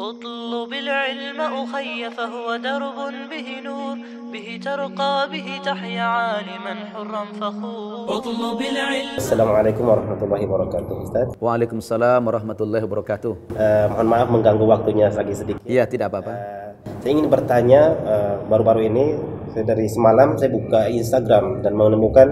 اطلب العلم أخي فهو درب به نور به ترقى به تحيا عالما حرا فخور اطلب العلم السلام عليكم الله وبركاته Ustaz Waalaikumsalam warahmatullahi wabarakatuh uh, Mohon maaf mengganggu waktunya lagi sedikit Iya tidak apa-apa uh, Saya ingin bertanya baru-baru uh, ini saya dari semalam saya buka Instagram dan menemukan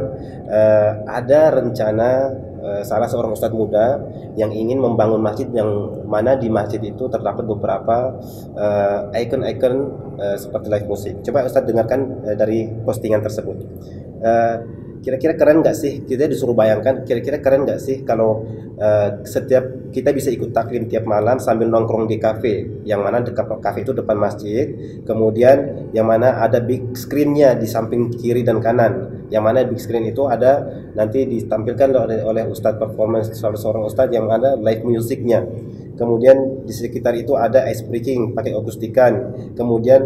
uh, ada rencana Eh, salah seorang ustadz muda yang ingin membangun masjid yang mana di masjid itu terdapat beberapa eh, icon-icon uh, eh, uh, seperti live musik. Coba ustadz dengarkan uh, dari postingan tersebut. Kira-kira keren nggak sih? Kita disuruh bayangkan. Kira-kira keren nggak sih kalau uh, setiap kita bisa ikut taklim tiap malam sambil nongkrong di kafe, yang mana dekat kafe itu depan masjid. Kemudian yang mana ada big screennya di samping kiri dan kanan yang mana big screen itu ada nanti ditampilkan oleh, oleh ustadz performance seorang, seorang ustadz yang ada live musiknya kemudian di sekitar itu ada ice breaking pakai akustikan kemudian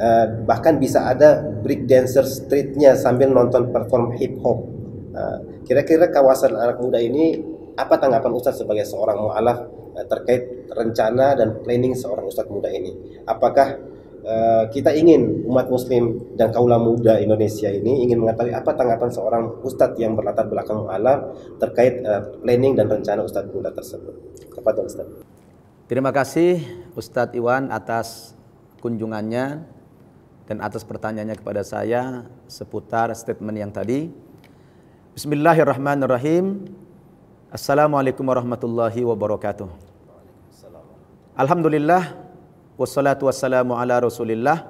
uh, bahkan bisa ada break dancer streetnya sambil nonton perform hip hop nah, kira-kira uh, kawasan anak muda ini apa tanggapan Ustadz sebagai seorang mu'alaf eh, terkait rencana dan planning seorang Ustadz muda ini apakah Eh, kita ingin umat muslim dan kaula muda Indonesia ini ingin mengetahui apa tanggapan seorang ustadz yang berlatar belakang mu'alaf terkait eh, planning dan rencana ustadz muda tersebut. Kepada ustadz. Terima kasih Ustadz Iwan atas kunjungannya dan atas pertanyaannya kepada saya seputar statement yang tadi. Bismillahirrahmanirrahim. Assalamualaikum warahmatullahi wabarakatuh. Alhamdulillah Wassalatu wassalamu ala rasulillah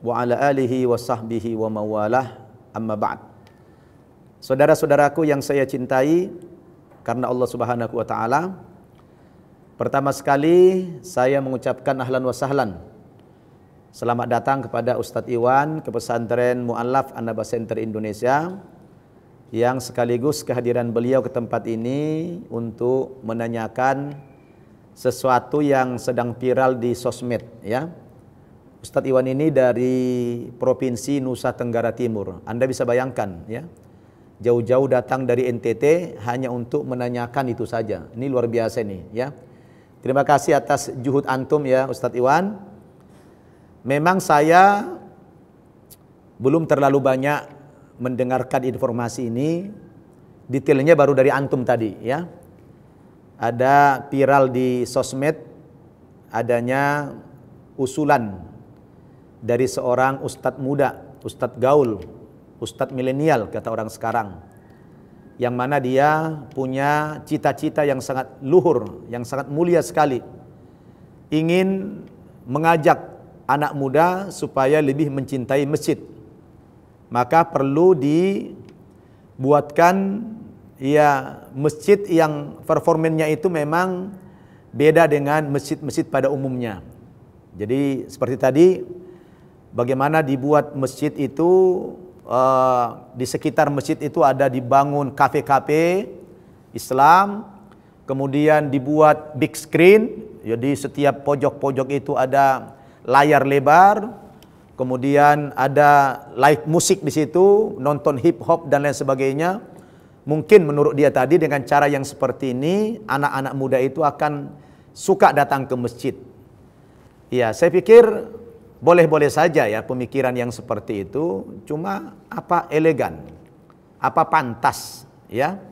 Wa ala alihi wa sahbihi wa mawalah Amma ba'd Saudara-saudaraku yang saya cintai Karena Allah subhanahu wa ta'ala Pertama sekali saya mengucapkan ahlan wa sahlan Selamat datang kepada Ustaz Iwan ke pesantren Mu'allaf Anaba Center Indonesia yang sekaligus kehadiran beliau ke tempat ini untuk menanyakan sesuatu yang sedang viral di sosmed ya. Ustadz Iwan ini dari Provinsi Nusa Tenggara Timur. Anda bisa bayangkan ya. Jauh-jauh datang dari NTT hanya untuk menanyakan itu saja. Ini luar biasa nih ya. Terima kasih atas juhud antum ya Ustadz Iwan. Memang saya belum terlalu banyak mendengarkan informasi ini. Detailnya baru dari antum tadi ya ada viral di sosmed adanya usulan dari seorang ustadz muda, ustadz gaul, ustadz milenial kata orang sekarang. Yang mana dia punya cita-cita yang sangat luhur, yang sangat mulia sekali. Ingin mengajak anak muda supaya lebih mencintai masjid. Maka perlu dibuatkan ya masjid yang performennya itu memang beda dengan masjid-masjid pada umumnya. Jadi seperti tadi bagaimana dibuat masjid itu uh, di sekitar masjid itu ada dibangun kafe-kafe Islam, kemudian dibuat big screen, jadi setiap pojok-pojok itu ada layar lebar, kemudian ada live musik di situ, nonton hip hop dan lain sebagainya. Mungkin menurut dia tadi dengan cara yang seperti ini anak-anak muda itu akan suka datang ke masjid. Ya, saya pikir boleh-boleh saja ya pemikiran yang seperti itu, cuma apa elegan? Apa pantas ya?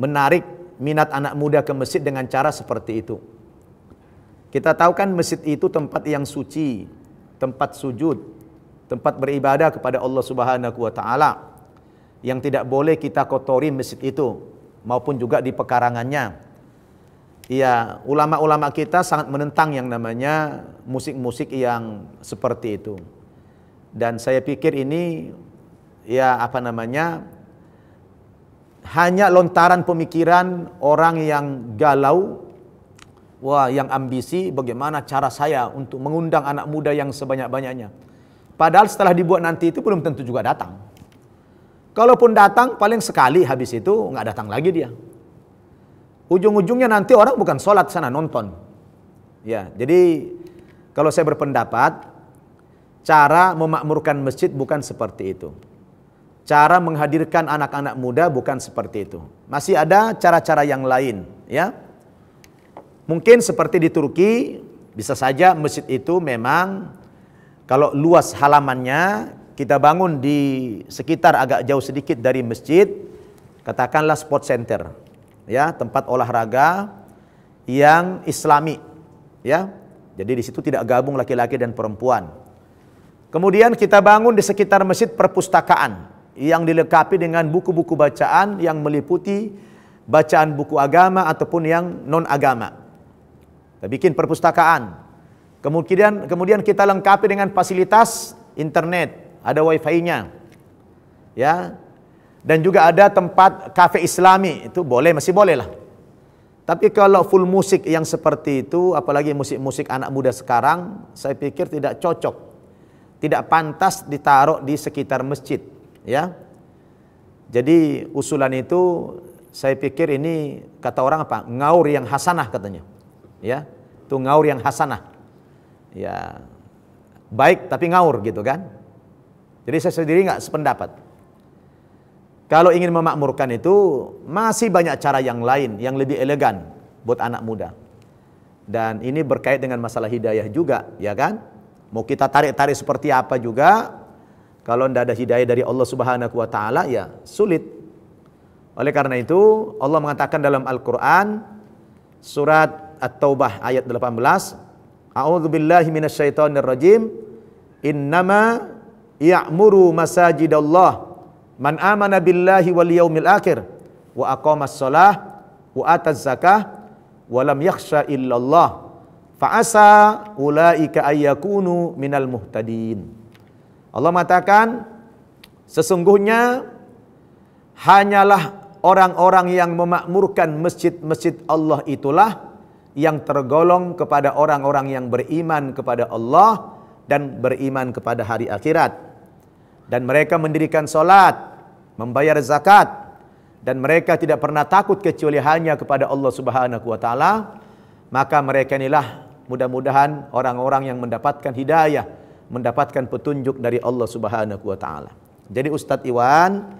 Menarik minat anak muda ke masjid dengan cara seperti itu. Kita tahu kan masjid itu tempat yang suci, tempat sujud, tempat beribadah kepada Allah Subhanahu wa taala yang tidak boleh kita kotori masjid itu maupun juga di pekarangannya. Iya, ulama-ulama kita sangat menentang yang namanya musik-musik yang seperti itu. Dan saya pikir ini ya apa namanya hanya lontaran pemikiran orang yang galau wah yang ambisi bagaimana cara saya untuk mengundang anak muda yang sebanyak-banyaknya. Padahal setelah dibuat nanti itu belum tentu juga datang. Kalaupun datang paling sekali habis itu nggak datang lagi dia. Ujung-ujungnya nanti orang bukan sholat sana nonton. Ya, jadi kalau saya berpendapat cara memakmurkan masjid bukan seperti itu. Cara menghadirkan anak-anak muda bukan seperti itu. Masih ada cara-cara yang lain, ya. Mungkin seperti di Turki, bisa saja masjid itu memang kalau luas halamannya kita bangun di sekitar agak jauh sedikit dari masjid, katakanlah sport center, ya tempat olahraga yang islami, ya. Jadi di situ tidak gabung laki-laki dan perempuan. Kemudian kita bangun di sekitar masjid perpustakaan yang dilengkapi dengan buku-buku bacaan yang meliputi bacaan buku agama ataupun yang non agama. Kita bikin perpustakaan. Kemudian kemudian kita lengkapi dengan fasilitas internet, ada wifi-nya. Ya. Dan juga ada tempat kafe islami, itu boleh masih boleh lah. Tapi kalau full musik yang seperti itu, apalagi musik-musik anak muda sekarang, saya pikir tidak cocok. Tidak pantas ditaruh di sekitar masjid, ya. Jadi usulan itu saya pikir ini kata orang apa? Ngaur yang hasanah katanya. Ya. Itu ngaur yang hasanah. Ya. Baik tapi ngaur gitu kan. Jadi saya sendiri nggak sependapat. Kalau ingin memakmurkan itu masih banyak cara yang lain yang lebih elegan buat anak muda. Dan ini berkait dengan masalah hidayah juga, ya kan? Mau kita tarik-tarik seperti apa juga, kalau tidak ada hidayah dari Allah Subhanahu wa taala ya sulit. Oleh karena itu Allah mengatakan dalam Al-Qur'an surat At-Taubah ayat 18, A'udzubillahi minasyaitonirrajim. Innama ya'muru masajidallah man amana billahi wal yaumil akhir wa aqamas shalah wa ataz zakah wa lam yakhsha illallah fa'asa ulaika ayyakunu minal muhtadin Allah mengatakan sesungguhnya hanyalah orang-orang yang memakmurkan masjid-masjid Allah itulah yang tergolong kepada orang-orang yang beriman kepada Allah dan beriman kepada hari akhirat dan mereka mendirikan solat, membayar zakat dan mereka tidak pernah takut kecuali hanya kepada Allah Subhanahu wa taala, maka mereka inilah mudah-mudahan orang-orang yang mendapatkan hidayah, mendapatkan petunjuk dari Allah Subhanahu wa taala. Jadi Ustadz Iwan,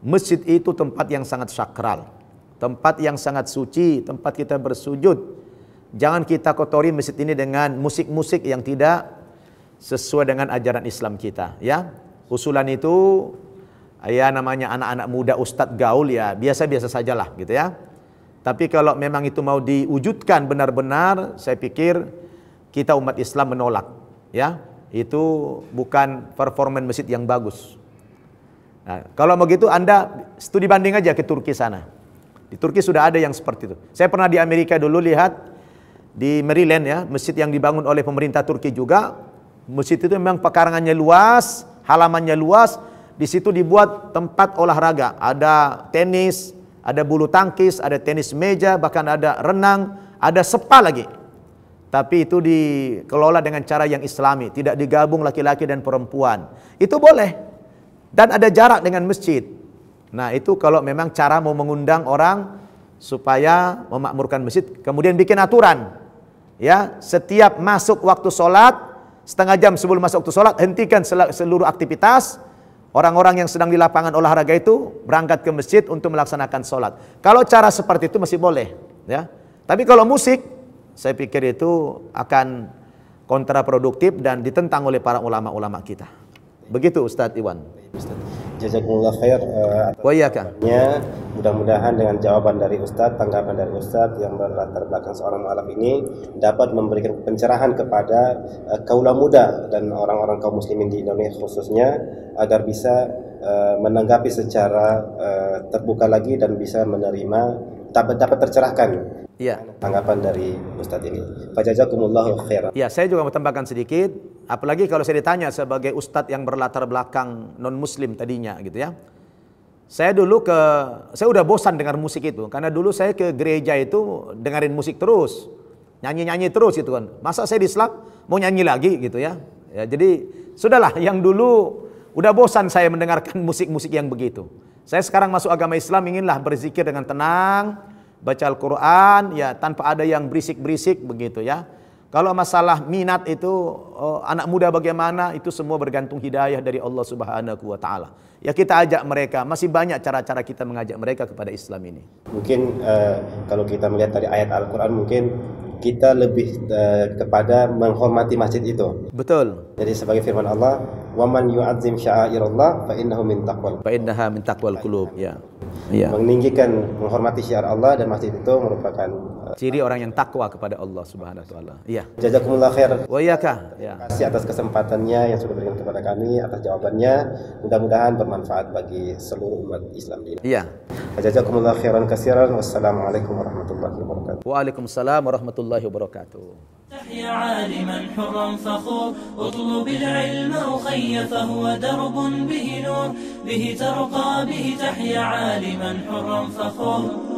masjid itu tempat yang sangat sakral, tempat yang sangat suci, tempat kita bersujud. Jangan kita kotori masjid ini dengan musik-musik yang tidak sesuai dengan ajaran Islam kita, ya usulan itu ya namanya anak-anak muda ustadz gaul ya biasa-biasa sajalah gitu ya. Tapi kalau memang itu mau diwujudkan benar-benar, saya pikir kita umat Islam menolak. Ya, itu bukan performan masjid yang bagus. Nah, kalau begitu Anda studi banding aja ke Turki sana. Di Turki sudah ada yang seperti itu. Saya pernah di Amerika dulu lihat di Maryland ya, masjid yang dibangun oleh pemerintah Turki juga. Masjid itu memang pekarangannya luas, halamannya luas, di situ dibuat tempat olahraga, ada tenis, ada bulu tangkis, ada tenis meja, bahkan ada renang, ada spa lagi. Tapi itu dikelola dengan cara yang islami, tidak digabung laki-laki dan perempuan. Itu boleh. Dan ada jarak dengan masjid. Nah itu kalau memang cara mau mengundang orang supaya memakmurkan masjid. Kemudian bikin aturan. ya Setiap masuk waktu sholat, setengah jam sebelum masuk waktu sholat, hentikan seluruh aktivitas. Orang-orang yang sedang di lapangan olahraga itu berangkat ke masjid untuk melaksanakan sholat. Kalau cara seperti itu masih boleh. ya. Tapi kalau musik, saya pikir itu akan kontraproduktif dan ditentang oleh para ulama-ulama kita. Begitu Ustadz Iwan. Ustadz. Jazakumullah khair uh, atas Mudah-mudahan dengan jawaban dari Ustadz, tanggapan dari Ustadz yang berlatar belakang seorang mu'alaf ini dapat memberikan pencerahan kepada uh, kaula muda dan orang-orang kaum muslimin di Indonesia khususnya agar bisa uh, menanggapi secara uh, terbuka lagi dan bisa menerima dapat tercerahkan ya. tanggapan dari Ustadz ini. Pak Fajazakumullahu khairan. Ya, saya juga mau tambahkan sedikit. Apalagi kalau saya ditanya sebagai Ustadz yang berlatar belakang non-Muslim tadinya gitu ya. Saya dulu ke, saya udah bosan dengar musik itu. Karena dulu saya ke gereja itu dengerin musik terus. Nyanyi-nyanyi terus gitu kan. Masa saya di Islam mau nyanyi lagi gitu ya. ya jadi, sudahlah yang dulu udah bosan saya mendengarkan musik-musik yang begitu. Saya sekarang masuk agama Islam inginlah berzikir dengan tenang, baca Al-Qur'an ya tanpa ada yang berisik-berisik begitu ya. Kalau masalah minat itu uh, anak muda bagaimana itu semua bergantung hidayah dari Allah Subhanahu wa taala. Ya kita ajak mereka, masih banyak cara-cara kita mengajak mereka kepada Islam ini. Mungkin uh, kalau kita melihat dari ayat Al-Qur'an mungkin kita lebih uh, kepada menghormati masjid itu. Betul. Jadi sebagai firman Allah, "Wa man yu'azzim sya'airallah fa innahu min taqwal." Fa innaha min taqwal qulub, ya. Ya. Meninggikan menghormati syiar Allah dan masjid itu merupakan uh, ciri orang yang takwa kepada Allah Subhanahu wa taala. Iya. Jazakumullah khair. Wa iyyaka. Iya. Terima kasih atas kesempatannya yang sudah berikan kepada kami, atas jawabannya. Mudah-mudahan bermanfaat bagi seluruh umat Islam ini. Iya. Jazakumullah khairan kasiran. Wassalamualaikum warahmatullahi wabarakatuh. Waalaikumsalam warahmatullahi wabarakatuh. تحيا عالما حرا فخور اطلب العلم اخي فهو درب به نور به ترقى به تحيا عالما حرا فخور